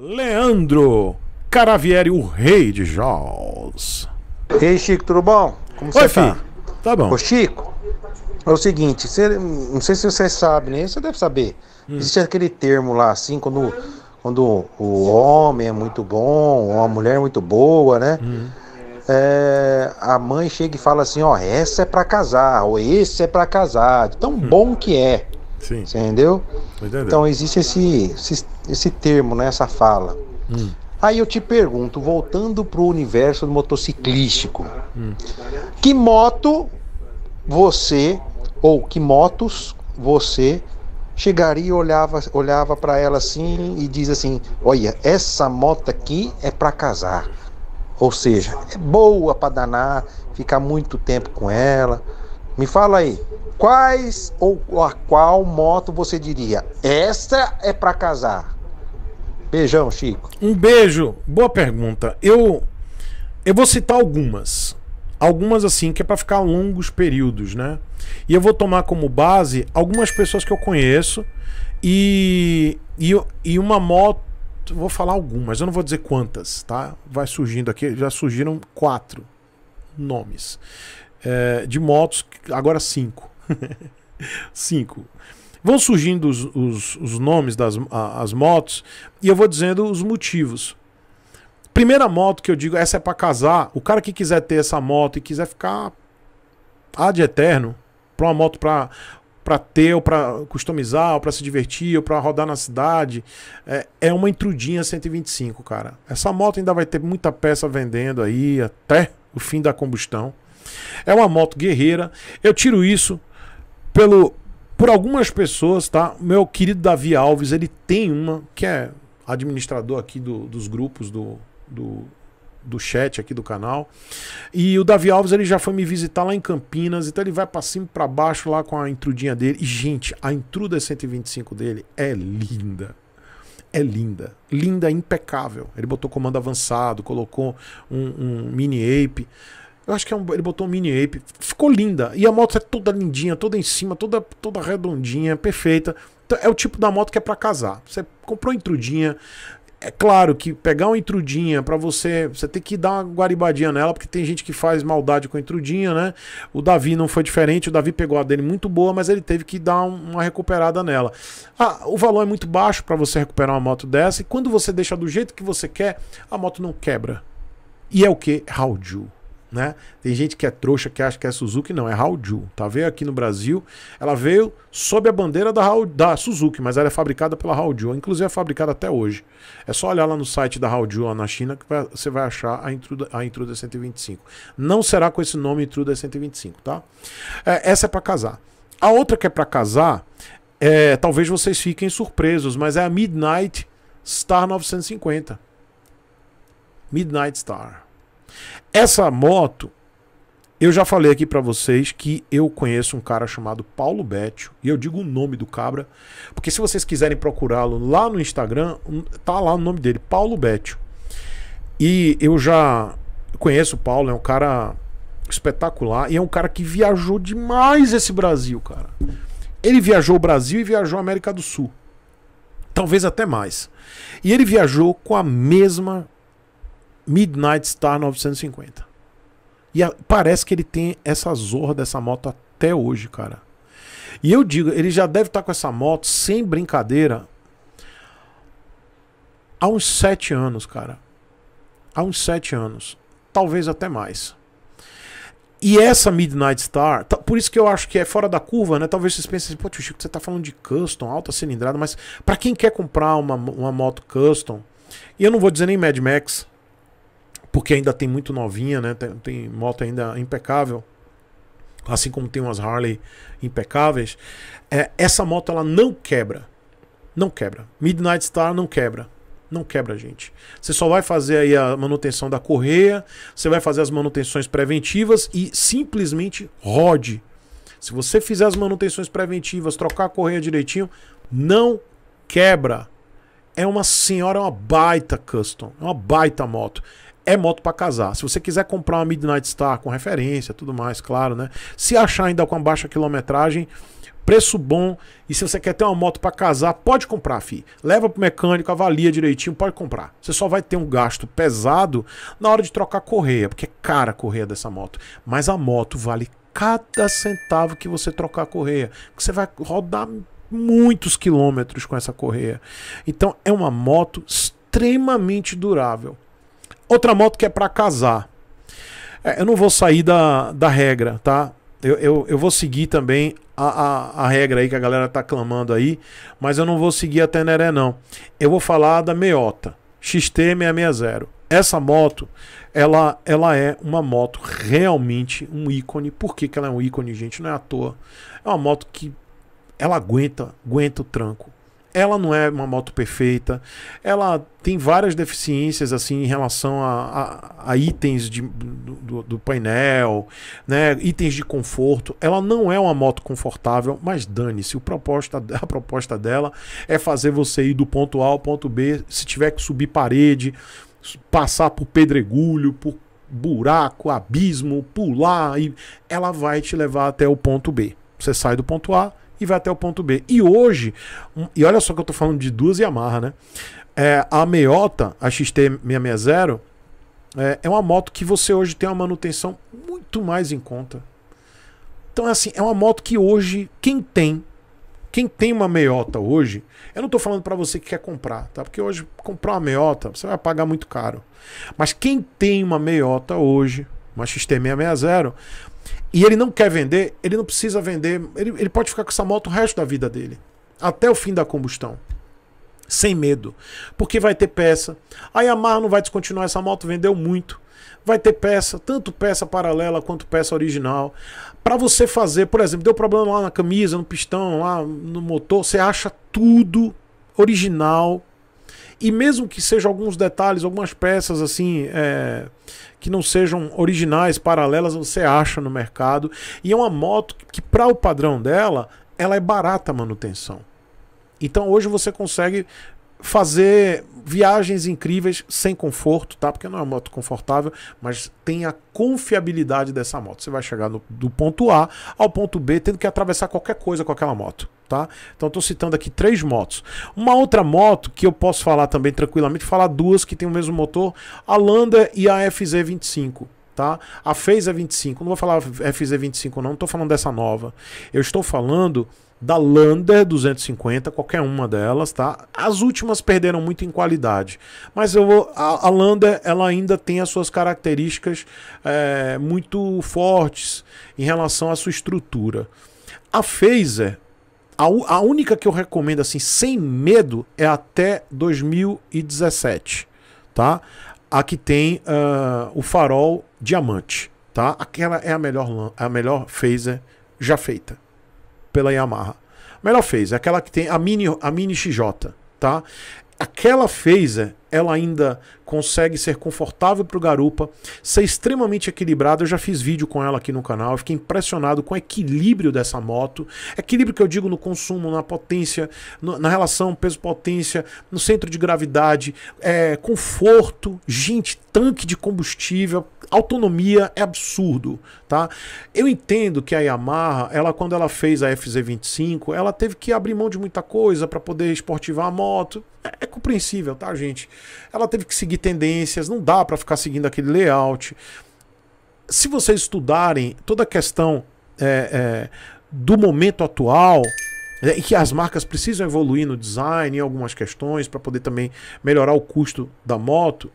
Leandro Caravieri, o rei de Jaws. Ei, Chico, tudo bom? Como Oi, você tá? Tá bom. Ô, Chico, é o seguinte, você, não sei se você sabe, né? Você deve saber. Hum. Existe aquele termo lá, assim, quando, quando o homem é muito bom, ou a mulher é muito boa, né? Hum. É, a mãe chega e fala assim, ó, essa é para casar, ou esse é para casar, de tão hum. bom que é. Sim. Entendeu? Entendeu? Então existe esse, esse, esse termo, né, essa fala. Hum. Aí eu te pergunto, voltando para o universo motociclístico, hum. que moto você, ou que motos você chegaria e olhava, olhava para ela assim e diz assim: Olha, essa moto aqui é para casar. Ou seja, é boa para danar, ficar muito tempo com ela. Me fala aí, quais ou a qual moto você diria? Esta é para casar. Beijão, Chico. Um beijo. Boa pergunta. Eu eu vou citar algumas. Algumas assim que é para ficar longos períodos, né? E eu vou tomar como base algumas pessoas que eu conheço e e, e uma moto Vou falar algumas, eu não vou dizer quantas, tá? Vai surgindo aqui, já surgiram quatro nomes é, de motos, agora cinco. cinco. Vão surgindo os, os, os nomes das a, as motos e eu vou dizendo os motivos. Primeira moto que eu digo, essa é para casar. O cara que quiser ter essa moto e quiser ficar ad eterno, para uma moto para para ter ou para customizar ou para se divertir ou para rodar na cidade é, é uma intrudinha 125 cara essa moto ainda vai ter muita peça vendendo aí até o fim da combustão é uma moto guerreira. Eu tiro isso pelo por algumas pessoas, tá? Meu querido Davi Alves, ele tem uma que é administrador aqui do, dos grupos do, do, do chat aqui do canal. E o Davi Alves ele já foi me visitar lá em Campinas, então ele vai para cima para baixo lá com a intrudinha dele. E gente, a intruda 125 dele é linda. É linda, linda, impecável. Ele botou comando avançado, colocou um, um mini ape. Eu acho que é um, ele botou um mini ape. Ficou linda. E a moto é toda lindinha, toda em cima, toda, toda redondinha, perfeita. Então, é o tipo da moto que é para casar. Você comprou intrudinha. É claro que pegar uma intrudinha para você, você tem que dar uma guaribadinha nela, porque tem gente que faz maldade com a intrudinha, né? O Davi não foi diferente, o Davi pegou a dele muito boa, mas ele teve que dar uma recuperada nela. Ah, o valor é muito baixo para você recuperar uma moto dessa, e quando você deixa do jeito que você quer, a moto não quebra. E é o que? Raudil. Né? Tem gente que é trouxa que acha que é Suzuki, não, é Haoju, tá? Veio aqui no Brasil, ela veio sob a bandeira da, Hau, da Suzuki, mas ela é fabricada pela Haoju, inclusive é fabricada até hoje. É só olhar lá no site da Haoju lá na China que vai, você vai achar a Intruder, a Intruder 125. Não será com esse nome Intruder 125, tá? É, essa é para casar. A outra que é para casar, é, talvez vocês fiquem surpresos, mas é a Midnight Star 950. Midnight Star essa moto, eu já falei aqui para vocês que eu conheço um cara chamado Paulo Bétio, e eu digo o nome do cabra, porque se vocês quiserem procurá-lo lá no Instagram, hum, tá lá o nome dele, Paulo Bétio. E eu já conheço o Paulo, é um cara espetacular e é um cara que viajou demais esse Brasil, cara. Ele viajou o Brasil e viajou a América do Sul. Talvez até mais. E ele viajou com a mesma Midnight Star 950. E a, parece que ele tem essa zorra dessa moto até hoje, cara. E eu digo, ele já deve estar tá com essa moto, sem brincadeira, há uns sete anos, cara. Há uns sete anos. Talvez até mais. E essa Midnight Star, tá, por isso que eu acho que é fora da curva, né? Talvez vocês pensem assim, pô, tio Chico, você tá falando de custom, alta cilindrada, mas para quem quer comprar uma, uma moto custom, e eu não vou dizer nem Mad Max, porque ainda tem muito novinha, né? Tem, tem moto ainda impecável, assim como tem umas Harley impecáveis. É, essa moto ela não quebra, não quebra. Midnight Star não quebra. Não quebra, gente. Você só vai fazer aí a manutenção da correia, você vai fazer as manutenções preventivas e simplesmente rode. Se você fizer as manutenções preventivas, trocar a correia direitinho, não quebra. É uma senhora, é uma baita custom, é uma baita moto é moto para casar. Se você quiser comprar uma Midnight Star com referência, tudo mais, claro, né? Se achar ainda com a baixa quilometragem, preço bom. E se você quer ter uma moto para casar, pode comprar, fi. Leva pro mecânico, avalia direitinho, pode comprar. Você só vai ter um gasto pesado na hora de trocar correia, porque é cara a correia dessa moto. Mas a moto vale cada centavo que você trocar a correia, que você vai rodar muitos quilômetros com essa correia. Então é uma moto extremamente durável. Outra moto que é para casar. É, eu não vou sair da, da regra, tá? Eu, eu, eu vou seguir também a, a, a, regra aí que a galera tá clamando aí, mas eu não vou seguir a Teneré, não. Eu vou falar da Meota, XT660. Essa moto, ela, ela é uma moto realmente um ícone. Por que, que ela é um ícone, gente? Não é à toa. É uma moto que ela aguenta, aguenta o tranco ela não é uma moto perfeita, ela tem várias deficiências assim em relação a, a, a itens de, do, do, painel, né, itens de conforto. Ela não é uma moto confortável, mas dane-se. O proposta, a proposta dela é fazer você ir do ponto A ao ponto B, se tiver que subir parede, passar por pedregulho, por buraco, abismo, pular, e ela vai te levar até o ponto B. Você sai do ponto A e vai até o ponto B. E hoje, um, e olha só que eu estou falando de duas Yamaha, né? É, a Meiota, a XT660, é, é uma moto que você hoje tem uma manutenção muito mais em conta. Então, é assim, é uma moto que hoje, quem tem, quem tem uma meiota hoje, eu não tô falando para você que quer comprar, tá? Porque hoje, comprar uma meiota, você vai pagar muito caro. Mas quem tem uma meiota hoje, uma XT660, e ele não quer vender, ele não precisa vender, ele, ele pode ficar com essa moto o resto da vida dele, até o fim da combustão. Sem medo, porque vai ter peça. A Yamaha não vai descontinuar essa moto, vendeu muito. Vai ter peça, tanto peça paralela quanto peça original. Para você fazer, por exemplo, deu problema lá na camisa, no pistão, lá no motor, você acha tudo original e mesmo que sejam alguns detalhes, algumas peças assim é, que não sejam originais, paralelas, você acha no mercado. E é uma moto que, para o padrão dela, ela é barata a manutenção. Então hoje você consegue fazer viagens incríveis sem conforto, tá? Porque não é uma moto confortável, mas tem a confiabilidade dessa moto. Você vai chegar no, do ponto A ao ponto B, tendo que atravessar qualquer coisa com aquela moto tá? Então estou citando aqui três motos. Uma outra moto que eu posso falar também tranquilamente, falar duas que tem o mesmo motor, a Landa e a FZ25. Tá? A Phaser 25, não vou falar FZ25 não, não estou falando dessa nova. Eu estou falando da Lander 250, qualquer uma delas, tá? As últimas perderam muito em qualidade, mas eu vou, a, a Lander ela ainda tem as suas características é, muito fortes em relação à sua estrutura. A Phaser a, a única que eu recomendo, assim, sem medo, é até 2017, tá? A que tem uh, o farol diamante, tá? Aquela é a melhor, a melhor phaser já feita pela Yamaha. Melhor phaser, aquela que tem a mini, a mini XJ, tá? Aquela phaser ela ainda consegue ser confortável para o garupa, ser extremamente equilibrada. Eu já fiz vídeo com ela aqui no canal, eu fiquei impressionado com o equilíbrio dessa moto. Equilíbrio que eu digo no consumo, na potência, no, na relação peso-potência, no centro de gravidade, é, conforto, gente, tanque de combustível, autonomia é absurdo, tá? Eu entendo que a Yamaha, ela quando ela fez a FZ25, ela teve que abrir mão de muita coisa para poder esportivar a moto. É, é compreensível, tá, gente? Ela teve que seguir tendências, não dá para ficar seguindo aquele layout. Se vocês estudarem toda a questão é, é, do momento atual, é, que as marcas precisam evoluir no design, em algumas questões, para poder também melhorar o custo da moto,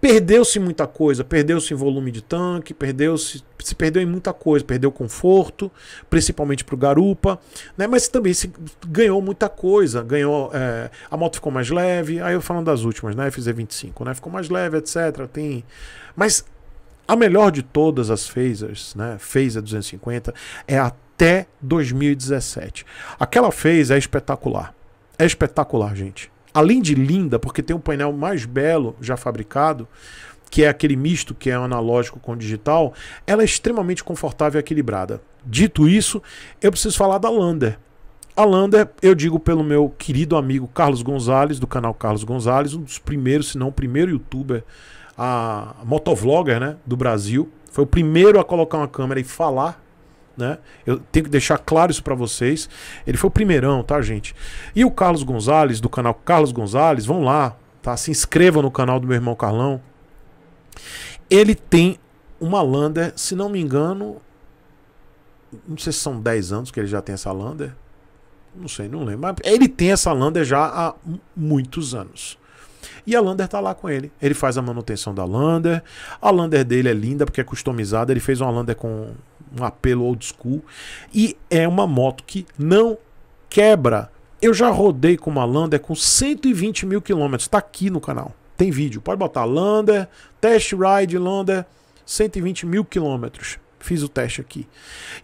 Perdeu-se muita coisa, perdeu-se em volume de tanque, perdeu-se, se perdeu em muita coisa, perdeu conforto, principalmente para o garupa, né? Mas também se ganhou muita coisa, ganhou é, a moto ficou mais leve, aí eu falando das últimas, né? FZ25, né? Ficou mais leve, etc. Tem, mas a melhor de todas as phasers, né? Phaser 250 é até 2017. Aquela phase é espetacular, é espetacular, gente além de linda, porque tem um painel mais belo já fabricado, que é aquele misto que é analógico com digital, ela é extremamente confortável e equilibrada. Dito isso, eu preciso falar da Lander. A Lander, eu digo pelo meu querido amigo Carlos Gonzalez, do canal Carlos Gonzalez, um dos primeiros, se não o primeiro youtuber, a motovlogger né, do Brasil. Foi o primeiro a colocar uma câmera e falar né? Eu tenho que deixar claro isso para vocês. Ele foi o primeirão, tá, gente? E o Carlos Gonzalez, do canal Carlos Gonzalez, vão lá, tá? Se inscrevam no canal do meu irmão Carlão. Ele tem uma Lander, se não me engano, não sei se são 10 anos que ele já tem essa Lander. Não sei, não lembro. Mas ele tem essa Lander já há muitos anos. E a Lander tá lá com ele. Ele faz a manutenção da Lander. A Lander dele é linda porque é customizada. Ele fez uma Lander com um apelo old school. E é uma moto que não quebra. Eu já rodei com uma Lander com 120 mil quilômetros. Está aqui no canal. Tem vídeo. Pode botar Lander, test ride Lander, 120 mil quilômetros. Fiz o teste aqui.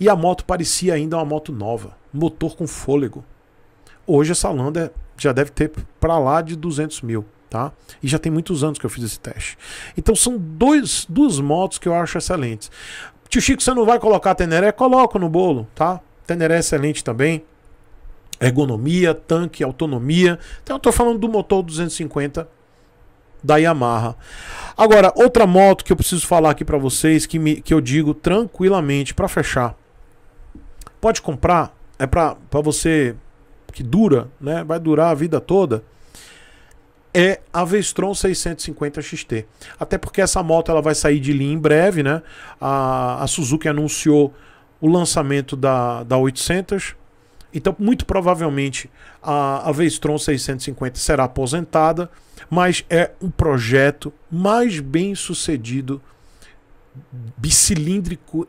E a moto parecia ainda uma moto nova. Motor com fôlego. Hoje essa Lander já deve ter para lá de 200 mil. Tá? E já tem muitos anos que eu fiz esse teste. Então são dois, duas motos que eu acho excelentes. Tio Chico, você não vai colocar Teneré? Coloco no bolo, tá? Teneré é excelente também. Ergonomia, tanque, autonomia. Então eu tô falando do motor 250 da Yamaha. Agora, outra moto que eu preciso falar aqui para vocês, que, me, que eu digo tranquilamente para fechar. Pode comprar, é para você que dura, né? Vai durar a vida toda é a Vestron 650 XT. Até porque essa moto ela vai sair de linha em breve, né? A, a Suzuki anunciou o lançamento da, da 800. Então, muito provavelmente, a, a Vestron 650 será aposentada, mas é um projeto mais bem sucedido, bicilíndrico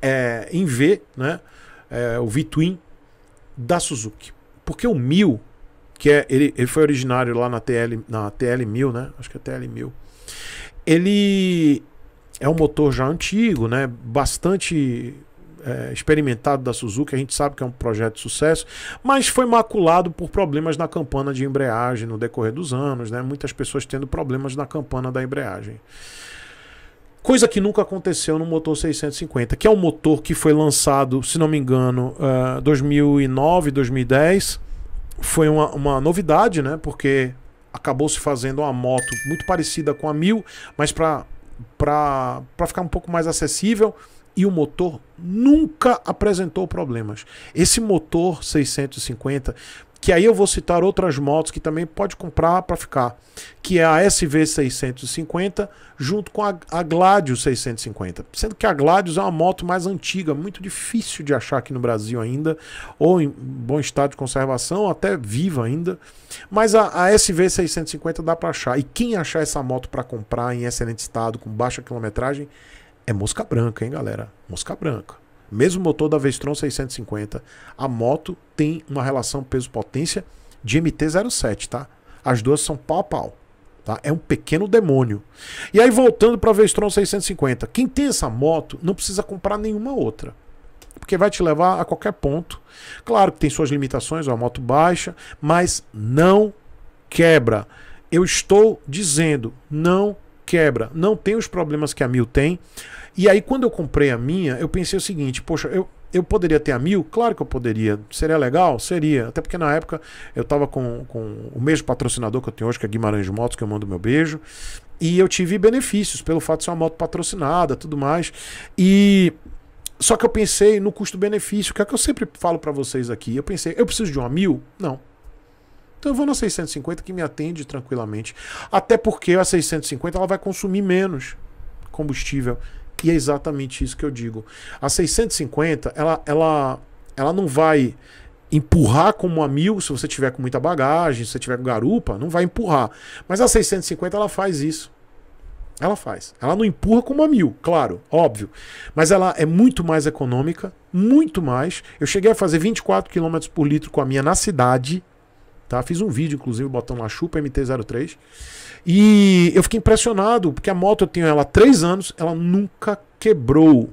é, em V, né? É, o V-Twin da Suzuki. Porque o 1000 que é ele, ele foi originário lá na TL na TL 1000, né? Acho que é TL 1000. Ele é um motor já antigo, né? Bastante é, experimentado da Suzuki, a gente sabe que é um projeto de sucesso, mas foi maculado por problemas na campana de embreagem no decorrer dos anos, né? Muitas pessoas tendo problemas na campana da embreagem. Coisa que nunca aconteceu no motor 650, que é um motor que foi lançado, se não me engano, uh, 2009, 2010 foi uma, uma novidade, né? Porque acabou se fazendo uma moto muito parecida com a 1000, mas para ficar um pouco mais acessível. E o motor nunca apresentou problemas. Esse motor 650 que aí eu vou citar outras motos que também pode comprar para ficar, que é a SV 650 junto com a, a Gladius 650, sendo que a Gladius é uma moto mais antiga, muito difícil de achar aqui no Brasil ainda, ou em bom estado de conservação, até viva ainda, mas a, a SV 650 dá para achar, e quem achar essa moto para comprar em excelente estado, com baixa quilometragem, é mosca branca, hein, galera? Mosca branca mesmo motor da Vestron 650, a moto tem uma relação peso-potência de MT-07, tá? As duas são pau a pau. Tá? É um pequeno demônio. E aí, voltando para a Vestron 650, quem tem essa moto não precisa comprar nenhuma outra. Porque vai te levar a qualquer ponto. Claro que tem suas limitações, é uma moto baixa, mas não quebra. Eu estou dizendo, não quebra. Não tem os problemas que a Mil tem. E aí, quando eu comprei a minha, eu pensei o seguinte: poxa, eu, eu poderia ter a mil? Claro que eu poderia. Seria legal? Seria. Até porque na época eu estava com, com o mesmo patrocinador que eu tenho hoje, que é Guimarães Motos, que eu mando meu beijo. E eu tive benefícios pelo fato de ser uma moto patrocinada tudo mais. E. Só que eu pensei no custo-benefício, que é o que eu sempre falo para vocês aqui. Eu pensei, eu preciso de uma mil? Não. Então eu vou na 650 que me atende tranquilamente. Até porque a 650 ela vai consumir menos combustível e é exatamente isso que eu digo. A 650, ela, ela, ela não vai empurrar como a mil, se você tiver com muita bagagem, se você tiver com garupa, não vai empurrar. Mas a 650 ela faz isso. Ela faz. Ela não empurra como a mil, claro, óbvio. Mas ela é muito mais econômica, muito mais. Eu cheguei a fazer 24 km por litro com a minha na cidade. Tá? Fiz um vídeo, inclusive, botando lá chupa MT-03. E eu fiquei impressionado, porque a moto eu tenho ela há três anos, ela nunca quebrou.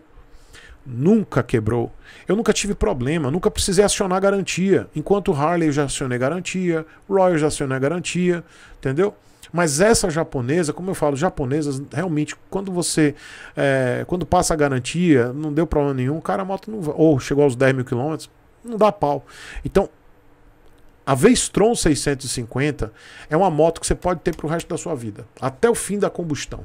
Nunca quebrou. Eu nunca tive problema, nunca precisei acionar garantia. Enquanto Harley eu já acionei garantia, Royal já acionei garantia, entendeu? Mas essa japonesa, como eu falo, japonesas, realmente, quando você. É, quando passa a garantia, não deu problema nenhum, cara, a moto não. Ou chegou aos 10 mil quilômetros, não dá pau. Então, a Vestron 650 é uma moto que você pode ter para o resto da sua vida, até o fim da combustão.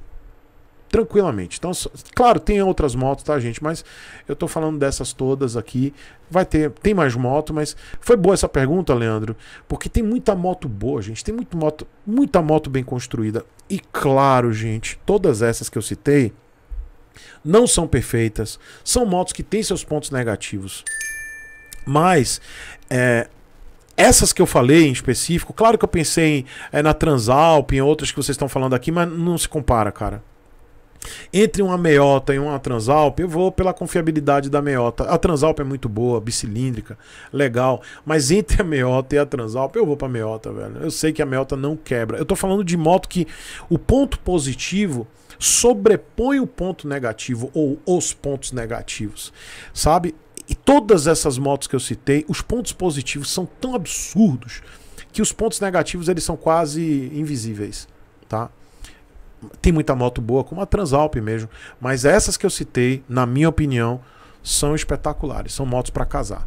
Tranquilamente. Então, claro, tem outras motos, tá, gente? Mas eu tô falando dessas todas aqui. Vai ter, tem mais moto, mas foi boa essa pergunta, Leandro, porque tem muita moto boa, gente. Tem muita moto, muita moto bem construída. E claro, gente, todas essas que eu citei não são perfeitas, são motos que têm seus pontos negativos. Mas é, essas que eu falei em específico, claro que eu pensei é, na Transalp, em outras que vocês estão falando aqui, mas não se compara, cara. Entre uma Meota e uma Transalp, eu vou pela confiabilidade da Meota. A Transalp é muito boa, bicilíndrica, legal. Mas entre a Meota e a Transalp, eu vou pra Meota, velho. Eu sei que a Meota não quebra. Eu tô falando de moto que o ponto positivo sobrepõe o ponto negativo ou os pontos negativos, sabe? e todas essas motos que eu citei, os pontos positivos são tão absurdos que os pontos negativos eles são quase invisíveis, tá? Tem muita moto boa, como a Transalp mesmo, mas essas que eu citei, na minha opinião, são espetaculares, são motos para casar.